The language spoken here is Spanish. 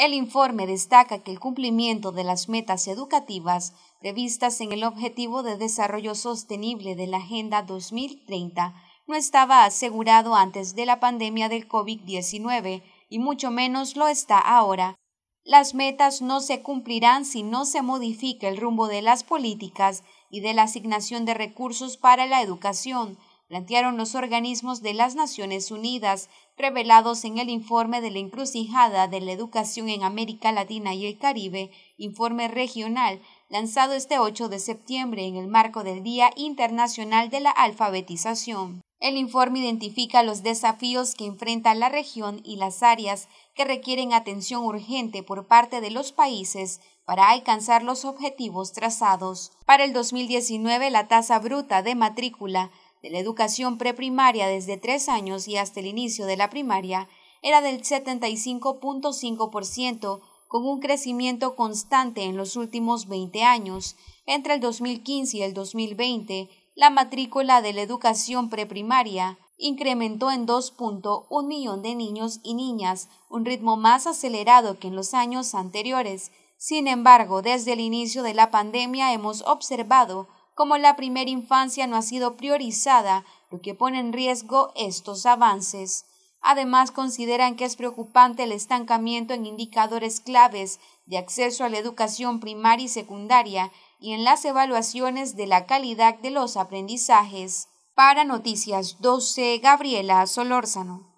El informe destaca que el cumplimiento de las metas educativas previstas en el Objetivo de Desarrollo Sostenible de la Agenda 2030 no estaba asegurado antes de la pandemia del COVID-19 y mucho menos lo está ahora. Las metas no se cumplirán si no se modifica el rumbo de las políticas y de la asignación de recursos para la educación, plantearon los organismos de las Naciones Unidas, revelados en el informe de la encrucijada de la educación en América Latina y el Caribe, informe regional, lanzado este 8 de septiembre en el marco del Día Internacional de la Alfabetización. El informe identifica los desafíos que enfrenta la región y las áreas que requieren atención urgente por parte de los países para alcanzar los objetivos trazados. Para el 2019, la tasa bruta de matrícula de la educación preprimaria desde tres años y hasta el inicio de la primaria era del 75.5%, con un crecimiento constante en los últimos 20 años. Entre el 2015 y el 2020, la matrícula de la educación preprimaria incrementó en 2.1 millón de niños y niñas, un ritmo más acelerado que en los años anteriores. Sin embargo, desde el inicio de la pandemia hemos observado como la primera infancia no ha sido priorizada, lo que pone en riesgo estos avances. Además, consideran que es preocupante el estancamiento en indicadores claves de acceso a la educación primaria y secundaria y en las evaluaciones de la calidad de los aprendizajes. Para Noticias 12, Gabriela Solórzano.